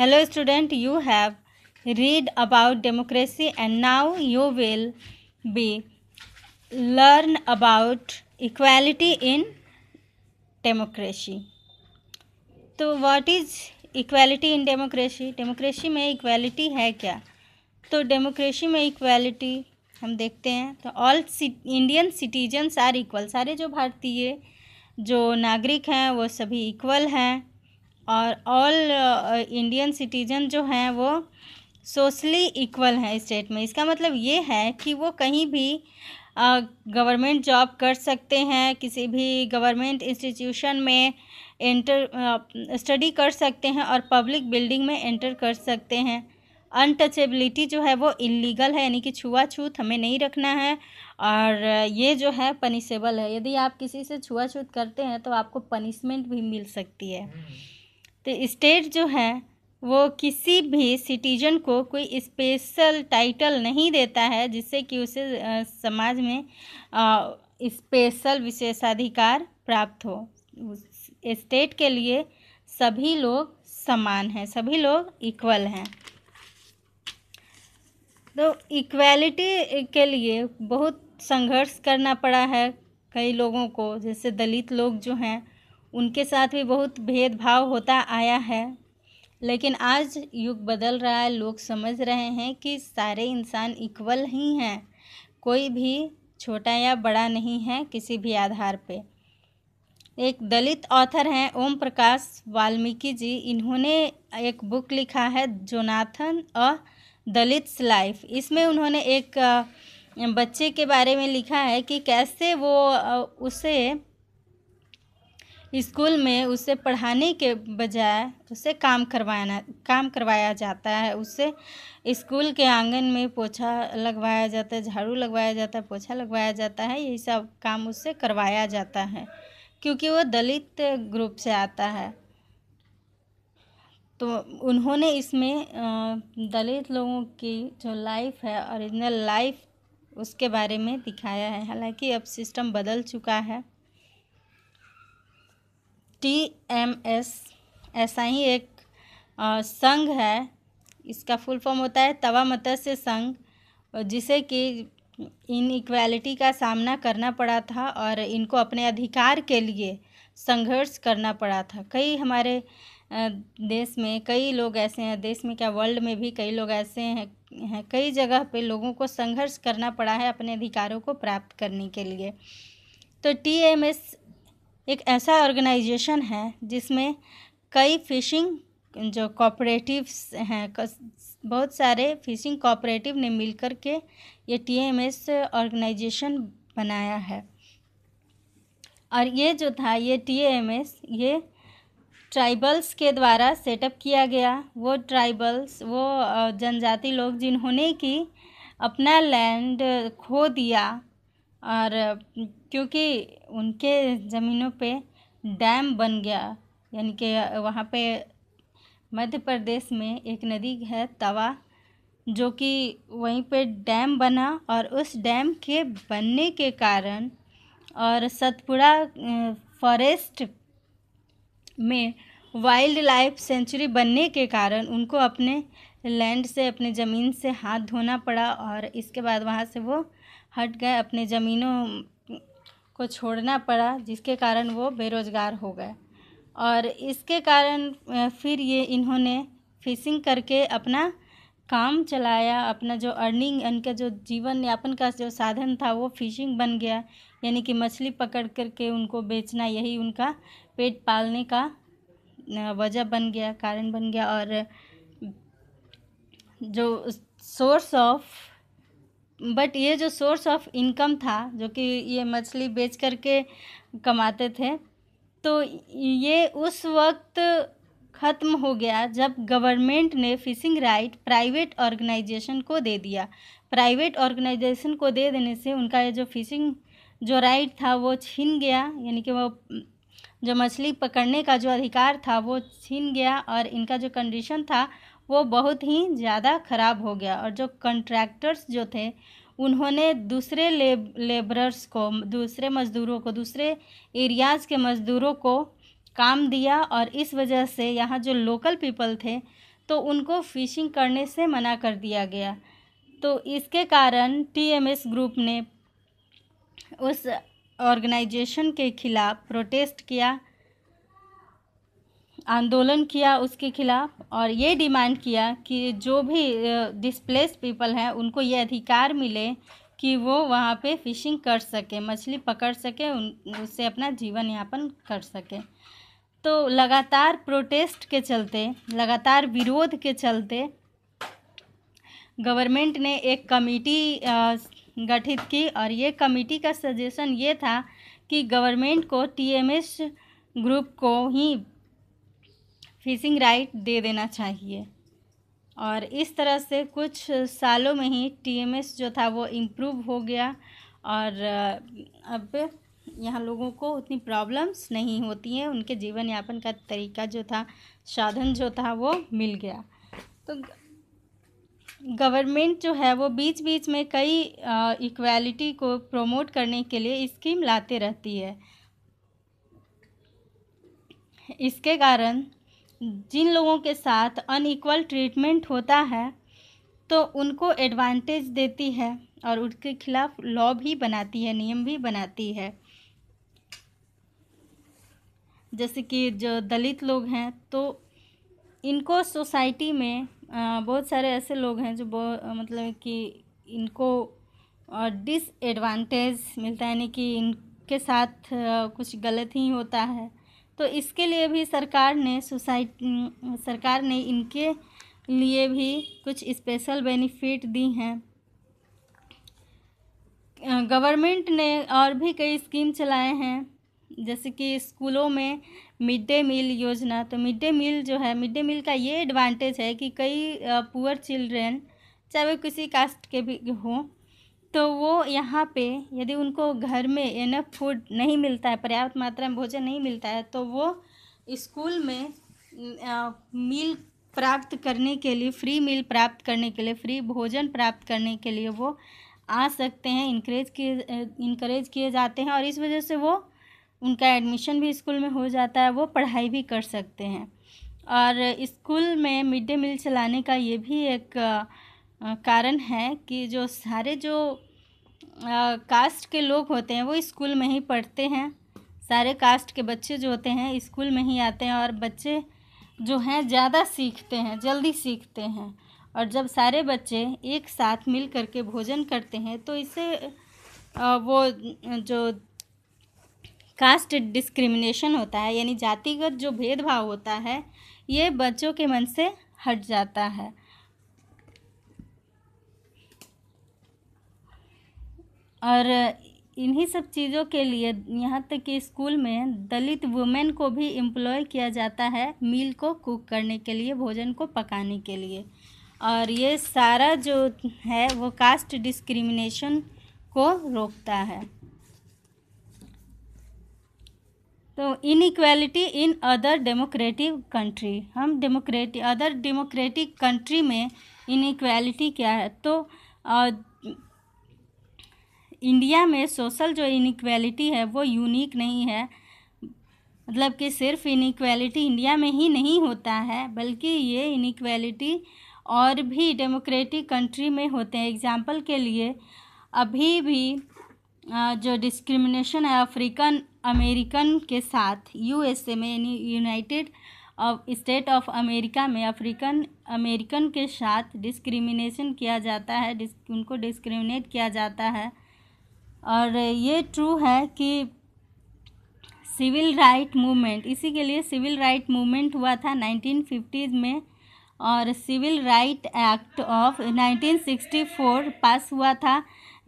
Hello student you have read about democracy and now you will be learn about equality in democracy तो what is equality in democracy democracy में equality है क्या तो democracy में equality हम देखते हैं तो all Indian citizens are equal सारे जो भारतीय जो नागरिक हैं वो सभी इक्वल हैं और ऑल इंडियन सिटीजन जो हैं वो सोशली इक्वल हैं स्टेट में इसका मतलब ये है कि वो कहीं भी गवर्नमेंट uh, जॉब कर सकते हैं किसी भी गवर्नमेंट इंस्टीट्यूशन में एंटर स्टडी uh, कर सकते हैं और पब्लिक बिल्डिंग में एंटर कर सकते हैं अनटचेबिलिटी जो है वो इलीगल है यानी कि छुआछूत हमें नहीं रखना है और uh, ये जो है पनिशेबल है यदि आप किसी से छुआछूत करते हैं तो आपको पनिशमेंट भी मिल सकती है हम्म। तो स्टेट जो है वो किसी भी सिटीजन को कोई स्पेशल टाइटल नहीं देता है जिससे कि उसे समाज में स्पेशल विशेषाधिकार प्राप्त हो स्टेट के लिए सभी लोग समान हैं सभी लोग इक्वल हैं तो इक्वलिटी के लिए बहुत संघर्ष करना पड़ा है कई लोगों को जैसे दलित लोग जो हैं उनके साथ भी बहुत भेदभाव होता आया है लेकिन आज युग बदल रहा है लोग समझ रहे हैं कि सारे इंसान इक्वल ही हैं कोई भी छोटा या बड़ा नहीं है किसी भी आधार पे एक दलित ऑथर हैं ओम प्रकाश वाल्मीकि जी इन्होंने एक बुक लिखा है जोनाथन अ दलित्स लाइफ इसमें उन्होंने एक बच्चे के बारे में लिखा है कि कैसे वो उसे स्कूल में उसे पढ़ाने के बजाय उसे काम करवाना काम करवाया जाता है उससे स्कूल के आंगन में पोछा लगवाया जाता है झाड़ू लगवाया जाता है पोछा लगवाया जाता है यही सब काम उससे करवाया जाता है क्योंकि वो दलित ग्रुप से आता है तो उन्होंने इसमें दलित लोगों की जो लाइफ है ओरिजिनल लाइफ उसके बारे में दिखाया है हालांकि अब सिस्टम बदल चुका है टी एम एस ऐसा ही एक संघ है इसका फुल फॉर्म होता है तवा मत्स्य संघ जिसे कि इन इक्वालिटी का सामना करना पड़ा था और इनको अपने अधिकार के लिए संघर्ष करना पड़ा था कई हमारे देश में कई लोग ऐसे हैं देश में क्या वर्ल्ड में भी कई लोग ऐसे हैं हैं कई जगह पे लोगों को संघर्ष करना पड़ा है अपने अधिकारों को प्राप्त करने के लिए तो टी एम एस एक ऐसा ऑर्गेनाइजेशन है जिसमें कई फिशिंग जो कॉपरेटिव्स हैं बहुत सारे फिशिंग कॉपरेटिव ने मिलकर के ये टीएमएस ऑर्गेनाइजेशन बनाया है और ये जो था ये टीएमएस ये ट्राइबल्स के द्वारा सेटअप किया गया वो ट्राइबल्स वो जनजाति लोग जिन्होंने कि अपना लैंड खो दिया और क्योंकि उनके ज़मीनों पे डैम बन गया यानी कि वहाँ पे मध्य प्रदेश में एक नदी है तवा जो कि वहीं पे डैम बना और उस डैम के बनने के कारण और सतपुड़ा फॉरेस्ट में वाइल्ड लाइफ सेंचुरी बनने के कारण उनको अपने लैंड से अपने ज़मीन से हाथ धोना पड़ा और इसके बाद वहाँ से वो हट गए अपने ज़मीनों को छोड़ना पड़ा जिसके कारण वो बेरोज़गार हो गए और इसके कारण फिर ये इन्होंने फिशिंग करके अपना काम चलाया अपना जो अर्निंग इनका जो जीवन यापन का जो साधन था वो फिशिंग बन गया यानी कि मछली पकड़ करके उनको बेचना यही उनका पेट पालने का वजह बन गया कारण बन गया और जो सोर्स ऑफ बट ये जो सोर्स ऑफ इनकम था जो कि ये मछली बेच करके कमाते थे तो ये उस वक्त ख़त्म हो गया जब गवर्नमेंट ने फिशिंग राइट प्राइवेट ऑर्गेनाइजेशन को दे दिया प्राइवेट ऑर्गेनाइजेशन को दे देने से उनका ये जो फिशिंग जो राइट था वो छीन गया यानी कि वो जो मछली पकड़ने का जो अधिकार था वो छीन गया और इनका जो कंडीशन था वो बहुत ही ज़्यादा ख़राब हो गया और जो कंट्रैक्टर्स जो थे उन्होंने दूसरे लेब लेबरर्स को दूसरे मज़दूरों को दूसरे एरियाज़ के मज़दूरों को काम दिया और इस वजह से यहाँ जो लोकल पीपल थे तो उनको फ़िशिंग करने से मना कर दिया गया तो इसके कारण टीएमएस ग्रुप ने उस ऑर्गेनाइजेशन के खिलाफ़ प्रोटेस्ट किया आंदोलन किया उसके खिलाफ और ये डिमांड किया कि जो भी डिस्प्लेस पीपल हैं उनको ये अधिकार मिले कि वो वहाँ पे फिशिंग कर सके मछली पकड़ सके उन उससे अपना जीवन यापन कर सके तो लगातार प्रोटेस्ट के चलते लगातार विरोध के चलते गवर्नमेंट ने एक कमेटी गठित की और ये कमेटी का सजेशन ये था कि गवर्नमेंट को टीएमएस ग्रुप को ही फिशिंग राइट दे देना चाहिए और इस तरह से कुछ सालों में ही टीएमएस जो था वो इम्प्रूव हो गया और अब यहाँ लोगों को उतनी प्रॉब्लम्स नहीं होती हैं उनके जीवन यापन का तरीका जो था साधन जो था वो मिल गया तो गवर्नमेंट जो है वो बीच बीच में कई इक्वालिटी को प्रमोट करने के लिए स्कीम लाते रहती है इसके कारण जिन लोगों के साथ अनइक्वल ट्रीटमेंट होता है तो उनको एडवांटेज देती है और उनके खिलाफ लॉ भी बनाती है नियम भी बनाती है जैसे कि जो दलित लोग हैं तो इनको सोसाइटी में बहुत सारे ऐसे लोग हैं जो मतलब कि इनको डिसएडवांटेज मिलता है यानी कि इनके साथ कुछ गलत ही होता है तो इसके लिए भी सरकार ने सोसाइटी सरकार ने इनके लिए भी कुछ स्पेशल बेनिफिट दी हैं गवर्नमेंट ने और भी कई स्कीम चलाए हैं जैसे कि स्कूलों में मिड डे मील योजना तो मिड डे मील जो है मिड डे मील का ये एडवांटेज है कि कई पुअर चिल्ड्रेन चाहे वो किसी कास्ट के भी हों तो वो यहाँ पे यदि उनको घर में एनफ फूड नहीं मिलता है पर्याप्त मात्रा में भोजन नहीं मिलता है तो वो स्कूल में मील प्राप्त करने के लिए फ्री मील प्राप्त करने के लिए फ्री भोजन प्राप्त करने के लिए वो आ सकते हैं इनक्रेज किए इनक्रेज किए जाते हैं और इस वजह से वो उनका एडमिशन भी स्कूल में हो जाता है वो पढ़ाई भी कर सकते हैं और स्कूल में मिड डे मील चलाने का ये भी एक कारण है कि जो सारे जो कास्ट के लोग होते हैं वो स्कूल में ही पढ़ते हैं सारे कास्ट के बच्चे जो होते हैं स्कूल में ही आते हैं और बच्चे जो हैं ज़्यादा सीखते हैं जल्दी सीखते हैं और जब सारे बच्चे एक साथ मिल कर के भोजन करते हैं तो इससे वो जो कास्ट डिस्क्रिमिनेशन होता है यानी जातिगत जो भेदभाव होता है ये बच्चों के मन से हट जाता है और इन्हीं सब चीज़ों के लिए यहाँ तक कि स्कूल में दलित वुमेन को भी एम्प्लॉय किया जाता है मील को कुक करने के लिए भोजन को पकाने के लिए और ये सारा जो है वो कास्ट डिस्क्रिमिनेशन को रोकता है तो inequality in other democratic country हम डेमोक्रेटिक अदर डेमोक्रेटिक कंट्री में इनक्वालिटी क्या है तो इंडिया में सोशल जो इनक्वालिटी है वो यूनिक नहीं है मतलब कि सिर्फ इनक्वालिटी इंडिया में ही नहीं होता है बल्कि ये इनक्वालिटी और भी डेमोक्रेटिक कंट्री में होते हैं एग्जाम्पल के लिए अभी भी जो डिस्क्रिमिनेशन है अफ्रीकन अमेरिकन के साथ यूएसए में यानी यूनाइटेड स्टेट ऑफ अमेरिका में अफ्रीकन अमेरिकन के साथ डिस्क्रिमिनेशन किया जाता है डिस्क, उनको डिस्क्रिमिनेट किया जाता है और ये ट्रू है कि सिविल राइट मूवमेंट इसी के लिए सिविल राइट मूवमेंट हुआ था 1950s में और civil right act of 1964 pass हुआ था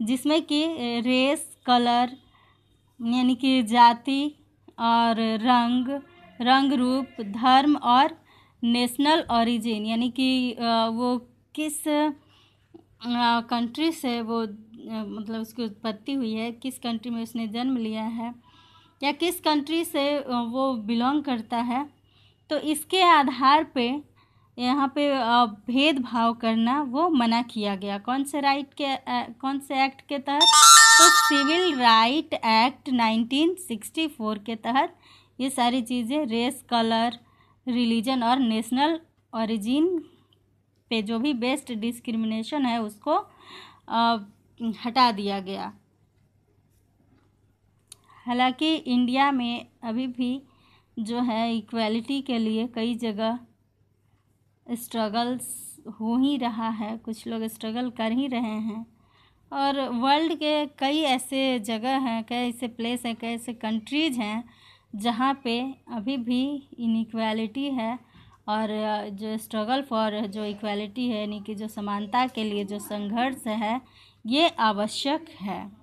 जिसमें कि रेस कलर यानी कि जाति और रंग रंग रूप धर्म और नेशनल ओरिजिन यानी कि वो किस कंट्री से वो मतलब उसकी उत्पत्ति हुई है किस कंट्री में उसने जन्म लिया है या किस कंट्री से वो बिलोंग करता है तो इसके आधार पे यहाँ पे भेदभाव करना वो मना किया गया कौन से राइट के आ, कौन से एक्ट के तहत तो सिविल राइट एक्ट 1964 के तहत ये सारी चीज़ें रेस कलर रिलीजन और नेशनल ओरिजिन पे जो भी बेस्ट डिस्क्रिमिनेशन है उसको आ, हटा दिया गया हालांकि इंडिया में अभी भी जो है इक्वालिटी के लिए कई जगह स्ट्रगल्स हो ही रहा है कुछ लोग स्ट्रगल कर ही रहे हैं और वर्ल्ड के कई ऐसे जगह हैं कई ऐसे प्लेस हैं कई ऐसे कंट्रीज़ हैं जहाँ पे अभी भी इनक्वालिटी है और जो स्ट्रगल फॉर जो इक्वालिटी है यानी कि जो समानता के लिए जो संघर्ष है ये आवश्यक है